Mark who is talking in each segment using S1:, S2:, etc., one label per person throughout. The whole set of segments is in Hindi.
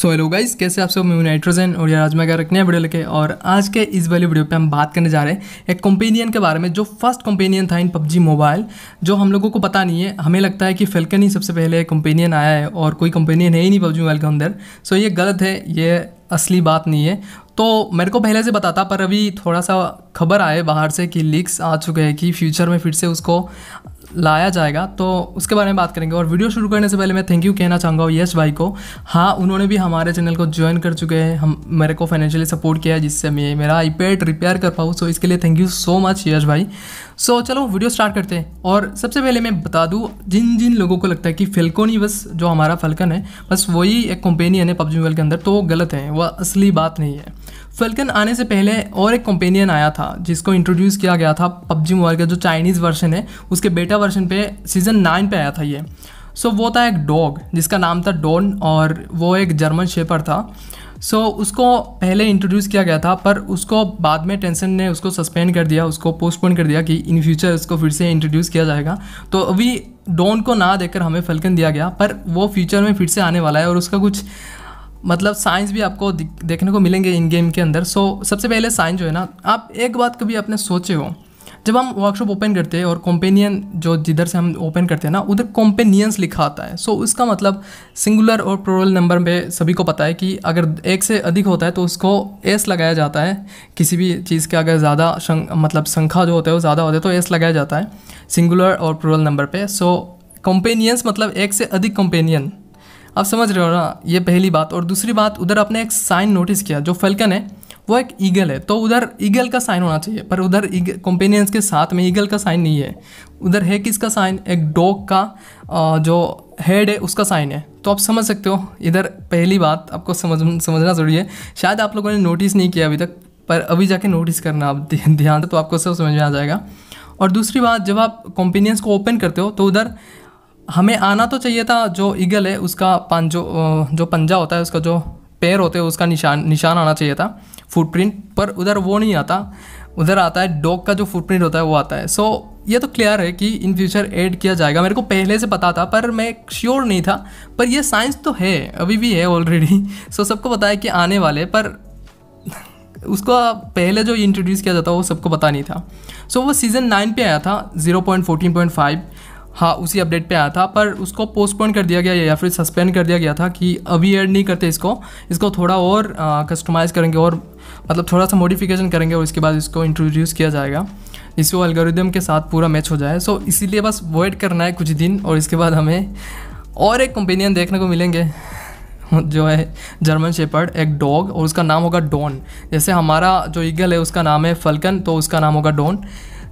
S1: सो हेलो गाइस कैसे आप सब मैं नाइट्रोजन और यार आज मैं क्या रखने वीडियो लेके और आज के इस वाली वीडियो पे हम बात करने जा रहे हैं एक कंपेनियन के बारे में जो फर्स्ट कंपेनियन था इन पबजी मोबाइल जो हम लोगों को पता नहीं है हमें लगता है कि फेल्कन ही सबसे पहले कंपेनियन आया है और कोई कंपेनियन है ही नहीं पबजी मोबाइल के अंदर सो ये गलत है ये असली बात नहीं है तो मेरे को पहले से बताता पर अभी थोड़ा सा खबर आए बाहर से कि लीक्स आ चुके हैं कि फ्यूचर में फिर से उसको लाया जाएगा तो उसके बारे में बात करेंगे और वीडियो शुरू करने से पहले मैं थैंक यू कहना चाहूँगा यश भाई को हाँ उन्होंने भी हमारे चैनल को ज्वाइन कर चुके हैं हम मेरे को फाइनेंशियली सपोर्ट किया जिससे मैं मेरा आईपैड रिपेयर कर पाऊँ सो इसके लिए thank you so much Yash भाई सो so, चलो वीडियो स्टार्ट करते हैं और सबसे पहले मैं बता दूँ जिन जिन लोगों को लगता है कि फेल्कोन बस जो हमारा फल्कन है बस वही एक कंपेनियन है पबजी मोबाइल के अंदर तो वो गलत है वह असली बात नहीं है फेल्कन आने से पहले और एक कंपेनियन आया था जिसको इंट्रोड्यूस किया गया था पबजी मोबाइल का जो चाइनीज़ वर्जन है उसके बेटा वर्जन पे सीज़न नाइन पे आया था ये सो so, वो था एक डॉग जिसका नाम था डॉन और वो एक जर्मन शेपर था सो so, उसको पहले इंट्रोड्यूस किया गया था पर उसको बाद में टेंशन ने उसको सस्पेंड कर दिया उसको पोस्टपोन कर दिया कि इन फ्यूचर उसको फिर से इंट्रोड्यूस किया जाएगा तो अभी डोंट को ना देकर हमें फल्कन दिया गया पर वो फ्यूचर में फिर से आने वाला है और उसका कुछ मतलब साइंस भी आपको देखने को मिलेंगे इन गेम के अंदर सो so, सबसे पहले साइंस जो है ना आप एक बात कभी आपने सोचे हो जब हम वर्कशॉप ओपन करते हैं और कॉम्पेनियन जो जिधर से हम ओपन करते हैं ना उधर कॉम्पेनियंस लिखा आता है सो so, उसका मतलब सिंगुलर और प्रोरल नंबर में सभी को पता है कि अगर एक से अधिक होता है तो उसको एस लगाया जाता है किसी भी चीज़ के अगर ज़्यादा मतलब संख्या जो होता है वो ज़्यादा होता है तो एस लगाया जाता है सिंगुलर और प्रोरल नंबर पर सो कॉम्पेनियंस मतलब एक से अधिक कॉम्पेनियन आप समझ रहे हो ना ये पहली बात और दूसरी बात उधर आपने एक साइन नोटिस किया जो फल्कन है वो एक ईगल है तो उधर ईगल का साइन होना चाहिए पर उधर कंपेनियंस के साथ में ईगल का साइन नहीं है उधर है किसका साइन एक डॉग का जो हेड है उसका साइन है तो आप समझ सकते हो इधर पहली बात आपको समझ समझना ज़रूरी है शायद आप लोगों ने नोटिस नहीं किया अभी तक पर अभी जाके नोटिस करना आप ध्यान तो आपको सब समझ में आ जाएगा और दूसरी बात जब आप कॉम्पिनियंस को ओपन करते हो तो उधर हमें आना तो चाहिए था जो ईगल है उसका पांजो जो पंजा होता है उसका जो पैर होते हैं उसका निशान निशान आना चाहिए था फुटप्रिंट पर उधर वो नहीं आता उधर आता है डॉग का जो फुटप्रिंट होता है वो आता है सो so, ये तो क्लियर है कि इन फ्यूचर ऐड किया जाएगा मेरे को पहले से पता था पर मैं श्योर नहीं था पर ये साइंस तो है अभी भी है ऑलरेडी सो so, सबको पता है कि आने वाले पर उसको पहले जो इंट्रोड्यूस किया जाता वो सबको पता नहीं था सो so, वो सीज़न नाइन पे आया था zero point fourteen point five हाँ उसी अपडेट पे आया था पर उसको पोस्टपोन कर दिया गया या फिर सस्पेंड कर दिया गया था कि अभी ऐड नहीं करते इसको इसको थोड़ा और कस्टमाइज़ करेंगे और मतलब थोड़ा सा मॉडिफिकेशन करेंगे और इसके बाद इसको इंट्रोड्यूस किया जाएगा इसको एल्गोरिदम के साथ पूरा मैच हो जाए सो इसीलिए बस वेट करना है कुछ दिन और इसके बाद हमें और एक कंपेनियन देखने को मिलेंगे जो है जर्मन शेपर्ड एक डॉग और उसका नाम होगा डॉन जैसे हमारा जो ईगल है उसका नाम है फल्कन तो उसका नाम होगा डॉन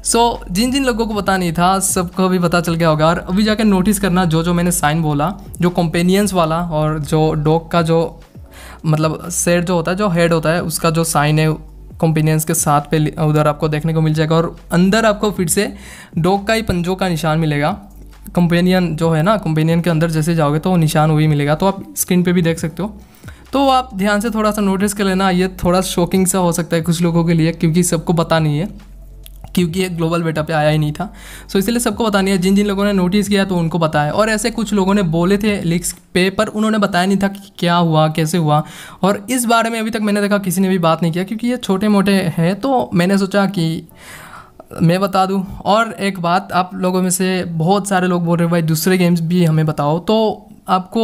S1: सो so, जिन जिन लोगों को पता नहीं था सबको अभी पता चल गया होगा और अभी जाकर नोटिस करना जो जो मैंने साइन बोला जो कंपेनियंस वाला और जो डॉग का जो मतलब सेट जो होता है जो हेड होता है उसका जो साइन है कंपेनियंस के साथ पे उधर आपको देखने को मिल जाएगा और अंदर आपको फिर से डॉग का ही पंजों का निशान मिलेगा कंपेनियन जो है ना कंपेनियन के अंदर जैसे जाओगे तो वो निशान वही मिलेगा तो आप स्क्रीन पे भी देख सकते हो तो आप ध्यान से थोड़ा सा नोटिस कर लेना ये थोड़ा शॉकिंग सा हो सकता है कुछ लोगों के लिए क्योंकि सबको पता नहीं है क्योंकि ये ग्लोबल बेटा पे आया ही नहीं था सो इसलिए सबको बतानी है जिन जिन लोगों ने नोटिस किया तो उनको बताया और ऐसे कुछ लोगों ने बोले थे लिक्स पे पर उन्होंने बताया नहीं था कि क्या हुआ कैसे हुआ और इस बारे में अभी तक मैंने देखा किसी ने भी बात नहीं किया क्योंकि ये छोटे मोटे हैं तो मैंने सोचा कि मैं बता दूँ और एक बात आप लोगों में से बहुत सारे लोग बोल रहे हैं भाई दूसरे गेम्स भी हमें बताओ तो आपको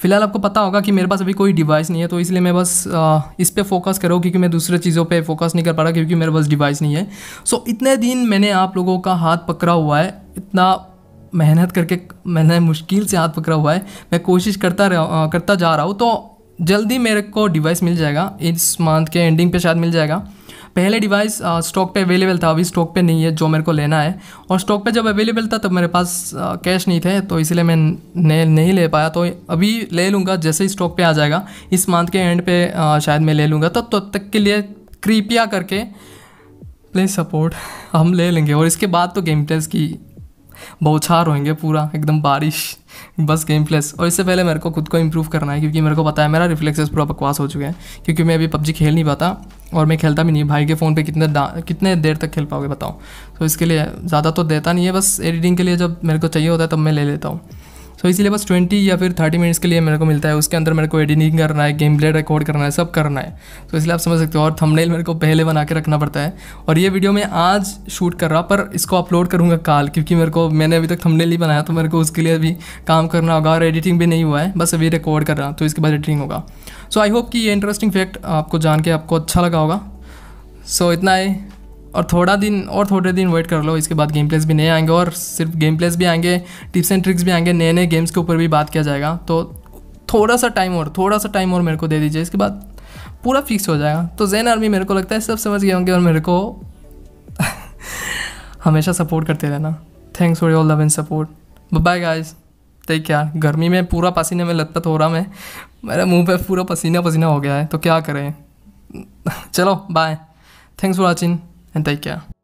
S1: फ़िलहाल आपको पता होगा कि मेरे पास अभी कोई डिवाइस नहीं है तो इसलिए मैं बस आ, इस पर फोकस करूँ क्योंकि मैं दूसरे चीज़ों पे फोकस नहीं कर पा रहा क्योंकि मेरे पास डिवाइस नहीं है सो so, इतने दिन मैंने आप लोगों का हाथ पकड़ा हुआ है इतना मेहनत करके मैंने मुश्किल से हाथ पकड़ा हुआ है मैं कोशिश करता रह करता जा रहा हूँ तो जल्दी मेरे को डिवाइस मिल जाएगा इस मंथ के एंडिंग पे शायद मिल जाएगा पहले डिवाइस स्टॉक पे अवेलेबल था अभी स्टॉक पे नहीं है जो मेरे को लेना है और स्टॉक पे जब अवेलेबल था तब मेरे पास कैश नहीं थे तो इसलिए मैं ने, नहीं ले पाया तो अभी ले लूँगा जैसे ही स्टॉक पे आ जाएगा इस मंथ के एंड पे आ, शायद मैं ले लूँगा तब तो, तब तो तक के लिए कृपया करके प्लीज़ सपोर्ट हम ले लेंगे और इसके बाद तो गेम प्लेस की बौछार होंगे पूरा एकदम बारिश बस गेम प्लेस और इससे पहले मेरे को खुद को इम्प्रूव करना है क्योंकि मेरे को पता है मेरा रिफ्लेक्सेस पूरा बकवास हो चुके हैं क्योंकि मैं अभी पबजी खेल नहीं पाता और मैं खेलता भी नहीं भाई के फ़ोन पे कितने कितने देर तक खेल पाओगे बताओ तो इसके लिए ज़्यादा तो देता नहीं है बस एडिटिंग के लिए जब मेरे को चाहिए होता है तब मैं ले लेता हूँ तो इसीलिए बस ट्वेंटी या फिर थर्टी मिनट्स के लिए मेरे को मिलता है उसके अंदर मेरे को एडिटिंग करना है गेम प्ले रिकॉर्ड करना है सब करना है तो इसलिए आप समझ सकते हो और थंबनेल मेरे को पहले बना के रखना पड़ता है और ये वीडियो मैं आज शूट कर रहा पर इसको अपलोड करूँगा कल क्योंकि मेरे को मैंने अभी तक थमनेल ही बनाया तो मेरे को उसके लिए अभी काम करना होगा और एडिटिंग भी नहीं हुआ है बस अभी रिकॉर्ड कर रहा तो इसके बाद एडिटिंग होगा सो आई होप कि ये इंटरेस्टिंग फैक्ट आपको जान के आपको अच्छा लगा होगा सो so, इतना ही और थोड़ा दिन और थोड़े दिन वेट कर लो इसके बाद गेम प्लेस भी नए आएंगे और सिर्फ गेम प्लेस भी आएंगे टिप्स एंड ट्रिक्स भी आएंगे नए नए गेम्स के ऊपर भी बात किया जाएगा तो थोड़ा सा टाइम और थोड़ा सा टाइम और मेरे को दे दीजिए इसके बाद पूरा फिक्स हो जाएगा तो जैन आर्मी मेरे को लगता है सब समझ गए होंगे और मेरे को हमेशा सपोर्ट करते रहना thanks for your love and support bye guys तय क्या गर्मी में पूरा पसीने में लतपत हो रहा मैं मेरे मुंह पे पूरा पसीना पसीना हो गया है तो क्या करें चलो bye thanks for watching and take care.